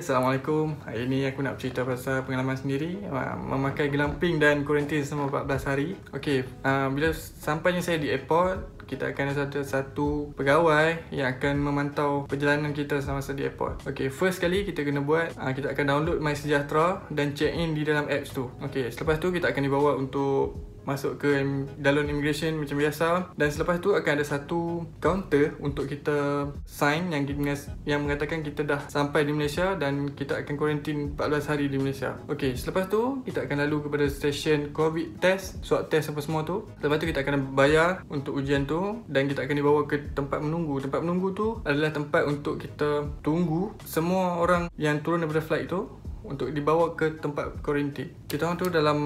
Assalamualaikum Hari ini aku nak cerita pasal pengalaman sendiri uh, Memakai gelamping dan quarantine selama 14 hari Okey, uh, bila sampainya saya di airport kita akan ada satu, satu pegawai yang akan memantau perjalanan kita semasa di airport. Okey, first kali kita kena buat, uh, kita akan download My Sejahtera dan check in di dalam apps tu. Okey, selepas tu kita akan dibawa untuk masuk ke dalam immigration macam biasa dan selepas tu akan ada satu counter untuk kita sign yang yang mengatakan kita dah sampai di Malaysia dan kita akan quarantine 14 hari di Malaysia. Okey, selepas tu kita akan lalu kepada stesen COVID test, swab test apa semua tu. Selepas tu kita akan bayar untuk ujian tu dan kita akan dibawa ke tempat menunggu. Tempat menunggu tu adalah tempat untuk kita tunggu semua orang yang turun daripada flight tu untuk dibawa ke tempat korintik. Kita orang tu dalam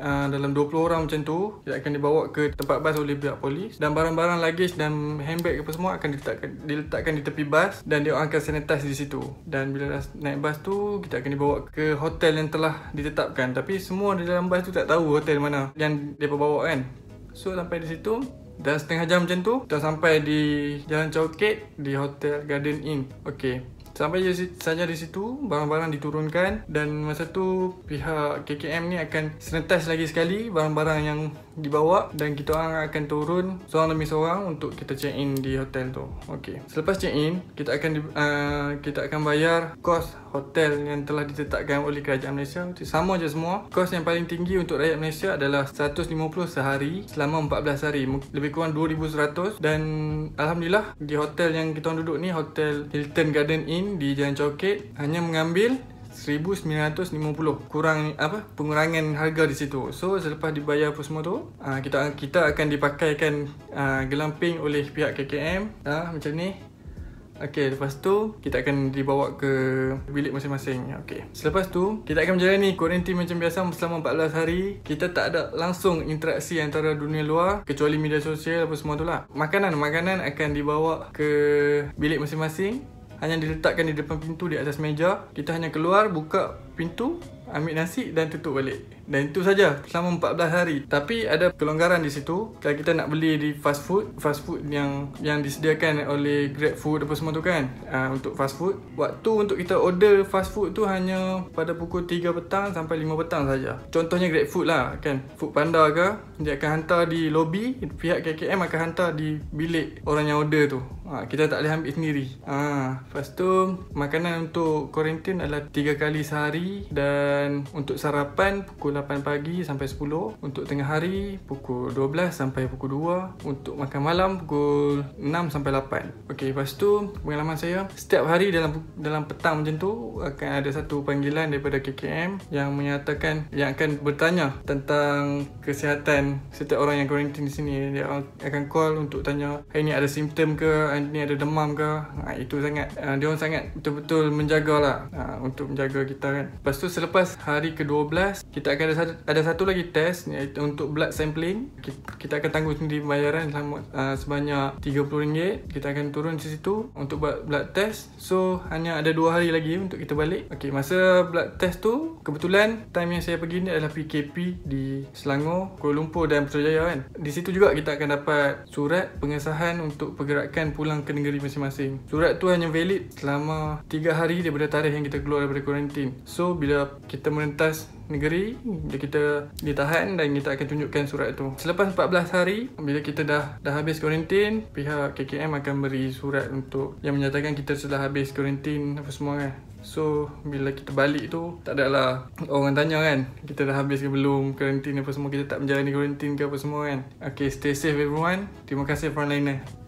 uh, dalam 20 orang macam tu yang akan dibawa ke tempat bas oleh pihak polis dan barang-barang luggage dan handbag apa semua akan diletakkan diletakkan di tepi bas dan dia orang akan sanitize di situ. Dan bila naik bas tu kita akan dibawa ke hotel yang telah ditetapkan tapi semua di dalam bas tu tak tahu hotel mana yang dia bawa kan. So sampai di situ dan setengah jam macam tu, kita sampai di Jalan Cokit di Hotel Garden Inn. Okay, Sampai je saja di situ, barang-barang diturunkan dan masa tu pihak KKM ni akan sanitize lagi sekali barang-barang yang dibawa dan kita orang akan turun seorang demi seorang untuk kita check in di hotel tu. Okey. Selepas check in, kita akan uh, kita akan bayar kos hotel yang telah ditetapkan oleh kerajaan Malaysia. Sama je semua. Kos yang paling tinggi untuk rakyat Malaysia adalah 150 sehari selama 14 hari. Lebih kurang 2100 dan alhamdulillah di hotel yang kita orang duduk ni hotel Hilton Garden Inn Amin di Jalan coket hanya mengambil 1950 kurang apa pengurangan harga di situ. So selepas dibayar apa semua tu, ah, kita kita akan dipakaikan ah, gelamping oleh pihak KKM. Ah macam ni. Okey, lepas tu kita akan dibawa ke bilik masing-masing. Okey. Selepas tu kita akan menjalani kuarantin macam biasa selama 14 hari. Kita tak ada langsung interaksi antara dunia luar kecuali media sosial apa semua tu lah. Makanan makanan akan dibawa ke bilik masing-masing hanya diletakkan di depan pintu di atas meja. Kita hanya keluar, buka pintu, ambil nasi dan tutup balik dan itu saja selama 14 hari tapi ada kelonggaran di situ kalau kita nak beli di fast food fast food yang yang disediakan oleh grab food apa semua tu kan uh, untuk fast food waktu untuk kita order fast food tu hanya pada pukul 3 petang sampai 5 petang saja contohnya grab food lah kan food panda ke dia akan hantar di lobby pihak KKM akan hantar di bilik orang yang order tu ha, kita tak boleh ambil sendiri ha, lepas tu makanan untuk quarantine adalah 3 kali sehari dan dan untuk sarapan pukul 8 pagi sampai 10 untuk tengah hari pukul 12 sampai pukul 2 untuk makan malam pukul 6 sampai 8 okey lepas tu pengalaman saya setiap hari dalam dalam petang macam tu akan ada satu panggilan daripada KKM yang menyatakan yang akan bertanya tentang kesihatan setiap orang yang quarantine di sini dia akan call untuk tanya hari ni ada simptom ke hari ah, ni ada demam ke ha, itu sangat uh, dia orang sangat betul-betul menjagalah uh, untuk menjaga kita kan lepas tu selepas hari ke-12 kita akan ada satu, ada satu lagi test iaitu untuk blood sampling. Kita, kita akan tanggung sendiri pembayaran selama, uh, sebanyak RM30. Kita akan turun di situ untuk buat blood test. So hanya ada dua hari lagi untuk kita balik. Okey, masa blood test tu kebetulan time yang saya pergi ni adalah PKP di Selangor, Kuala Lumpur dan Putrajaya kan. Di situ juga kita akan dapat surat pengesahan untuk pergerakan pulang ke negeri masing-masing. Surat tu hanya valid selama 3 hari daripada tarikh yang kita keluar daripada kuarantin. So bila kita kita merentas negeri dia kita ditahan dan kita akan tunjukkan surat itu. selepas 14 hari bila kita dah dah habis kuarantin pihak KKM akan beri surat untuk yang menyatakan kita sudah habis kuarantin apa semua kan So bila kita balik tu tak ada lah orang tanya kan kita dah habis ke belum karantin apa semua kita tak menjalani karantin ke apa semua kan. Okay stay safe everyone. Terima kasih frontliner.